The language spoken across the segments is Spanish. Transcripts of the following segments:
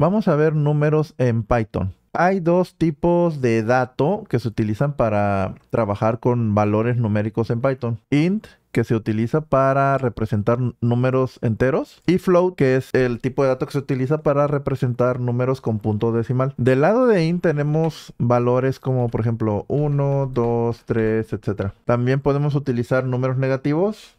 Vamos a ver números en Python. Hay dos tipos de dato que se utilizan para trabajar con valores numéricos en Python. Int, que se utiliza para representar números enteros, y float, que es el tipo de dato que se utiliza para representar números con punto decimal. Del lado de int tenemos valores como por ejemplo 1, 2, 3, etc. También podemos utilizar números negativos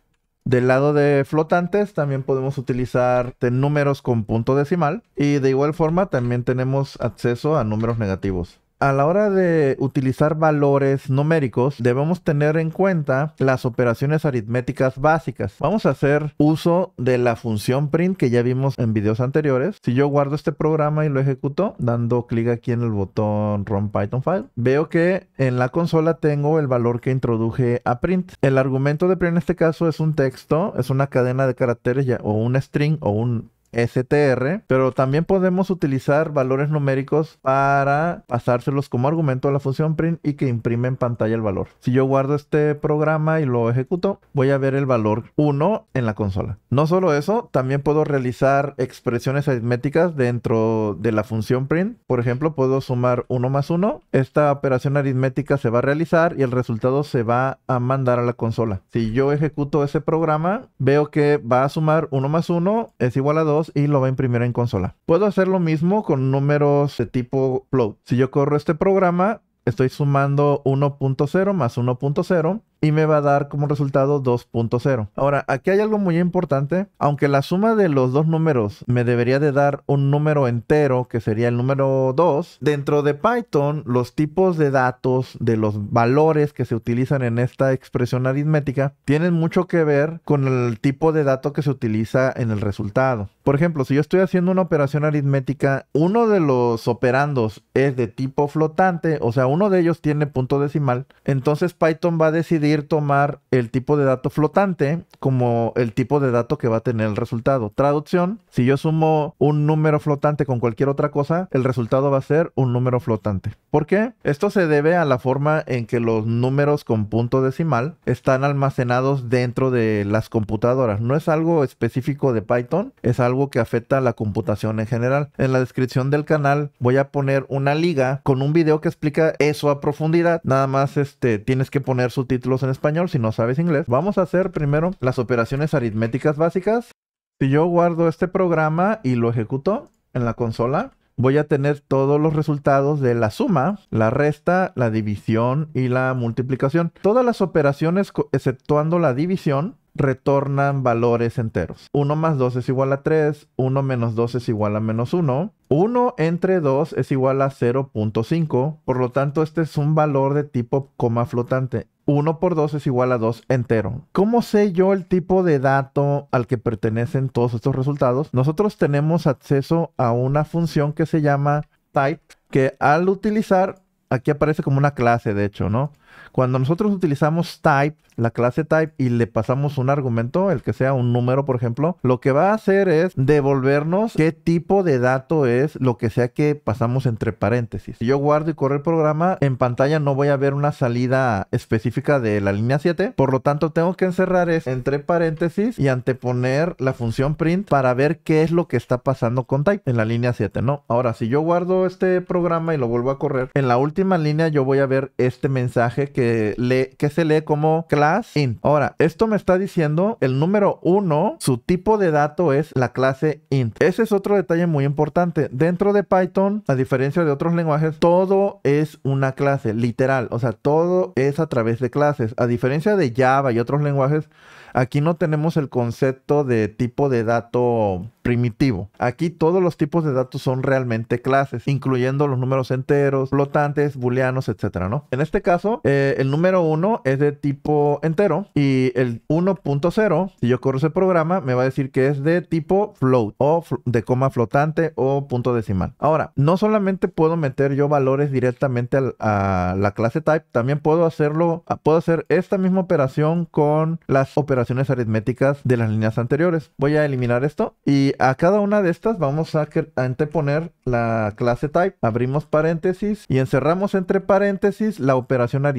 del lado de flotantes también podemos utilizar números con punto decimal y de igual forma también tenemos acceso a números negativos. A la hora de utilizar valores numéricos, debemos tener en cuenta las operaciones aritméticas básicas. Vamos a hacer uso de la función print que ya vimos en videos anteriores. Si yo guardo este programa y lo ejecuto, dando clic aquí en el botón Run Python File, veo que en la consola tengo el valor que introduje a print. El argumento de print en este caso es un texto, es una cadena de caracteres o un string o un STR, pero también podemos utilizar valores numéricos para pasárselos como argumento a la función print y que imprime en pantalla el valor. Si yo guardo este programa y lo ejecuto, voy a ver el valor 1 en la consola. No solo eso, también puedo realizar expresiones aritméticas dentro de la función print. Por ejemplo, puedo sumar 1 más 1. Esta operación aritmética se va a realizar y el resultado se va a mandar a la consola. Si yo ejecuto ese programa, veo que va a sumar 1 más 1 es igual a 2 y lo va a imprimir en consola. Puedo hacer lo mismo con números de tipo float. Si yo corro este programa, estoy sumando 1.0 más 1.0 y me va a dar como resultado 2.0. Ahora, aquí hay algo muy importante. Aunque la suma de los dos números me debería de dar un número entero, que sería el número 2, dentro de Python, los tipos de datos de los valores que se utilizan en esta expresión aritmética tienen mucho que ver con el tipo de dato que se utiliza en el resultado. Por ejemplo, si yo estoy haciendo una operación aritmética, uno de los operandos es de tipo flotante, o sea, uno de ellos tiene punto decimal, entonces Python va a decidir tomar el tipo de dato flotante como el tipo de dato que va a tener el resultado. Traducción, si yo sumo un número flotante con cualquier otra cosa, el resultado va a ser un número flotante. ¿Por qué? Esto se debe a la forma en que los números con punto decimal están almacenados dentro de las computadoras. No es algo específico de Python, es algo que afecta a la computación en general. En la descripción del canal voy a poner una liga con un video que explica eso a profundidad. Nada más este, tienes que poner subtítulos en español si no sabes inglés. Vamos a hacer primero las operaciones aritméticas básicas. Si yo guardo este programa y lo ejecuto en la consola, voy a tener todos los resultados de la suma, la resta, la división y la multiplicación. Todas las operaciones, exceptuando la división, retornan valores enteros. 1 más 2 es igual a 3, 1 menos 2 es igual a menos 1, 1 entre 2 es igual a 0.5, por lo tanto este es un valor de tipo coma flotante. 1 por 2 es igual a 2 entero. ¿Cómo sé yo el tipo de dato al que pertenecen todos estos resultados? Nosotros tenemos acceso a una función que se llama type, que al utilizar, aquí aparece como una clase de hecho, ¿no? Cuando nosotros utilizamos type, la clase type, y le pasamos un argumento, el que sea un número, por ejemplo, lo que va a hacer es devolvernos qué tipo de dato es lo que sea que pasamos entre paréntesis. Si yo guardo y corro el programa, en pantalla no voy a ver una salida específica de la línea 7, por lo tanto tengo que encerrar es entre paréntesis y anteponer la función print para ver qué es lo que está pasando con type en la línea 7, ¿no? Ahora, si yo guardo este programa y lo vuelvo a correr, en la última línea yo voy a ver este mensaje que, que se lee como class int. Ahora, esto me está diciendo el número 1, su tipo de dato es la clase int. Ese es otro detalle muy importante. Dentro de Python, a diferencia de otros lenguajes, todo es una clase, literal. O sea, todo es a través de clases. A diferencia de Java y otros lenguajes, aquí no tenemos el concepto de tipo de dato primitivo. Aquí todos los tipos de datos son realmente clases, incluyendo los números enteros, flotantes, booleanos, etcétera, ¿no? En este caso, eh, el número 1 es de tipo entero y el 1.0, si yo corro ese programa, me va a decir que es de tipo float o de coma flotante o punto decimal. Ahora, no solamente puedo meter yo valores directamente a la clase type, también puedo hacerlo, ah, puedo hacer esta misma operación con las operaciones aritméticas de las líneas anteriores. Voy a eliminar esto y a cada una de estas vamos a, entreponer la clase type. Abrimos paréntesis y encerramos entre paréntesis la operación aritmética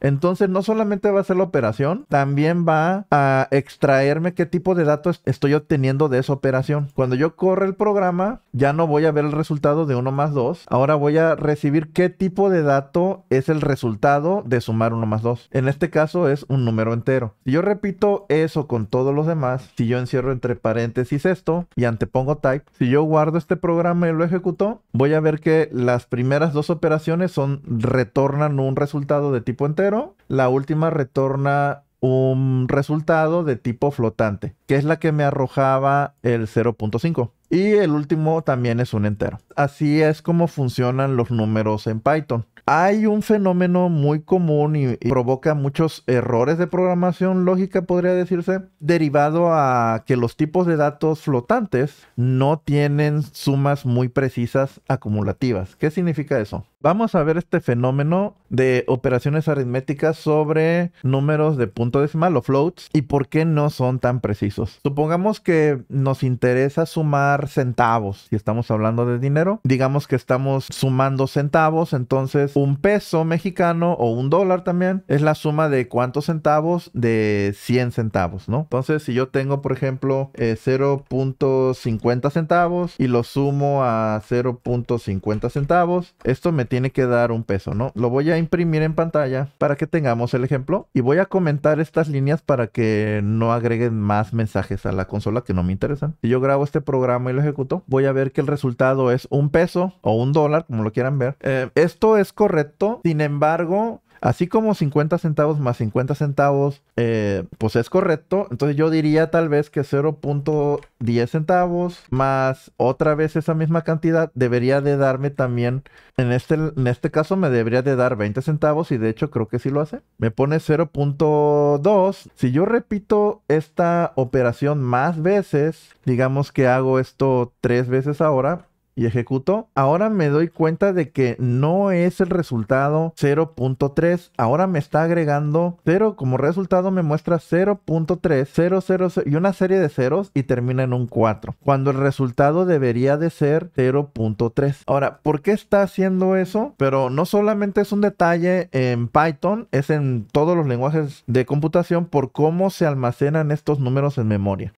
entonces no solamente va a ser la operación, también va a extraerme qué tipo de datos estoy obteniendo de esa operación. Cuando yo corre el programa, ya no voy a ver el resultado de 1 más 2. Ahora voy a recibir qué tipo de dato es el resultado de sumar 1 más 2. En este caso es un número entero. Si yo repito eso con todos los demás, si yo encierro entre paréntesis esto y antepongo type, si yo guardo este programa y lo ejecuto, voy a ver que las primeras dos operaciones son retornan un resultado de tipo entero, la última retorna un resultado de tipo flotante, que es la que me arrojaba el 0.5. Y el último también es un entero. Así es como funcionan los números en Python. Hay un fenómeno muy común y, provoca muchos errores de programación lógica, podría decirse, derivado a que los tipos de datos flotantes no tienen sumas muy precisas acumulativas. ¿Qué significa eso? Vamos a ver este fenómeno de operaciones aritméticas sobre números de punto decimal o floats y por qué no son tan precisos. Supongamos que nos interesa sumar centavos, si estamos hablando de dinero. Digamos que estamos sumando centavos, entonces un peso mexicano o un dólar también es la suma de cuántos centavos de 100 centavos, ¿no? Entonces si yo tengo, por ejemplo, 0.50 eh, centavos y lo sumo a 0.50 centavos, esto me tiene que dar un peso, ¿no? Lo voy a imprimir en pantalla para que tengamos el ejemplo y voy a comentar estas líneas para que no agreguen más mensajes a la consola que no me interesan. Si yo grabo este programa y lo ejecuto, voy a ver que el resultado es un peso o un dólar, como lo quieran ver. Eh, esto es correcto, sin embargo, Así como 50 centavos más 50 centavos, eh, pues es correcto. Entonces yo diría tal vez que 0.10 centavos más otra vez esa misma cantidad debería de darme también, en este, en este caso me debería de dar 20 centavos y de hecho creo que sí lo hace. Me pone 0.2. Si yo repito esta operación más veces, digamos que hago esto tres veces ahora, y ejecuto, ahora me doy cuenta de que no es el resultado 0.3, ahora me está agregando 0, como resultado me muestra 0.3, 0, y una serie de ceros y termina en un 4, cuando el resultado debería de ser 0.3. Ahora, ¿por qué está haciendo eso? Pero no solamente es un detalle en Python, es en todos los lenguajes de computación por cómo se almacenan estos números en memoria.